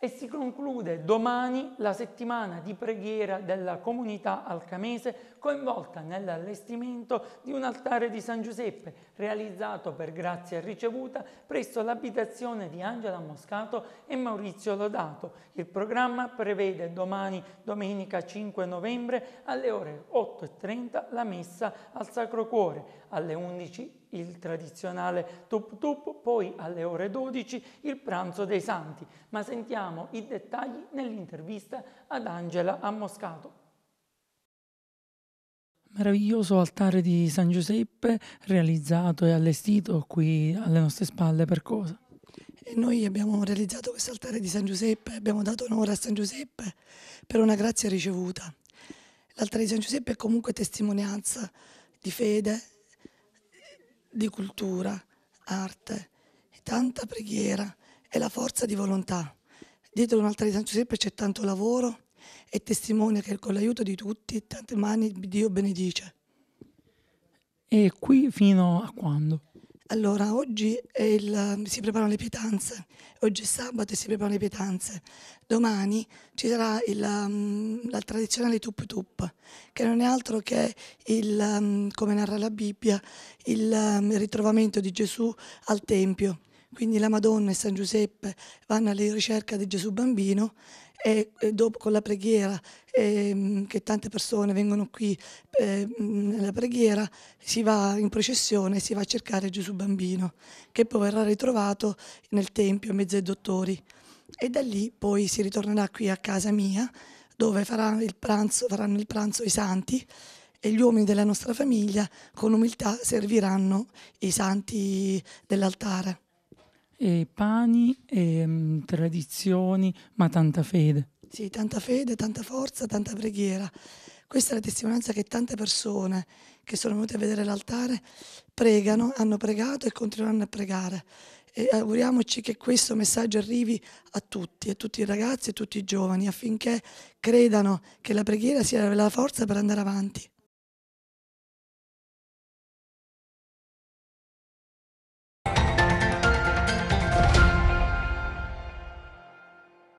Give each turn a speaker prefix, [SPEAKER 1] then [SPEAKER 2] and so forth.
[SPEAKER 1] e si conclude domani la settimana di preghiera della comunità alcamese coinvolta nell'allestimento di un altare di San Giuseppe realizzato per grazia ricevuta presso l'abitazione di Angela Moscato e Maurizio Lodato. Il programma prevede domani, domenica 5 novembre, alle ore 8.30 la messa al Sacro Cuore, alle 11.30 il tradizionale tup tup, poi alle ore 12 il pranzo dei santi, ma sentiamo i dettagli nell'intervista ad Angela Ammoscato. Meraviglioso altare di San Giuseppe realizzato e allestito qui alle nostre spalle per cosa?
[SPEAKER 2] E noi abbiamo realizzato questo altare di San Giuseppe, abbiamo dato onore a San Giuseppe per una grazia ricevuta. L'altare di San Giuseppe è comunque testimonianza di fede, di cultura, arte, tanta preghiera e la forza di volontà. Dietro un di San Giuseppe c'è tanto lavoro e testimonia che con l'aiuto di tutti tante mani Dio benedice.
[SPEAKER 1] E qui fino a quando?
[SPEAKER 2] Allora, oggi il, si preparano le pietanze, oggi è sabato e si preparano le pietanze. Domani ci sarà il, mm, la tradizionale tup tup, che non è altro che, il, mm, come narra la Bibbia, il mm, ritrovamento di Gesù al Tempio quindi la Madonna e San Giuseppe vanno alla ricerca di Gesù bambino e, e dopo con la preghiera, e, ehm, che tante persone vengono qui eh, nella preghiera, si va in processione e si va a cercare Gesù bambino, che poi verrà ritrovato nel Tempio a mezzo ai dottori. E da lì poi si ritornerà qui a casa mia, dove faranno il pranzo, faranno il pranzo i santi e gli uomini della nostra famiglia con umiltà serviranno i santi dell'altare
[SPEAKER 1] e pani, eh, tradizioni, ma tanta fede.
[SPEAKER 2] Sì, tanta fede, tanta forza, tanta preghiera. Questa è la testimonianza che tante persone che sono venute a vedere l'altare pregano, hanno pregato e continueranno a pregare. E auguriamoci che questo messaggio arrivi a tutti, a tutti i ragazzi e a tutti i giovani, affinché credano che la preghiera sia la forza per andare avanti.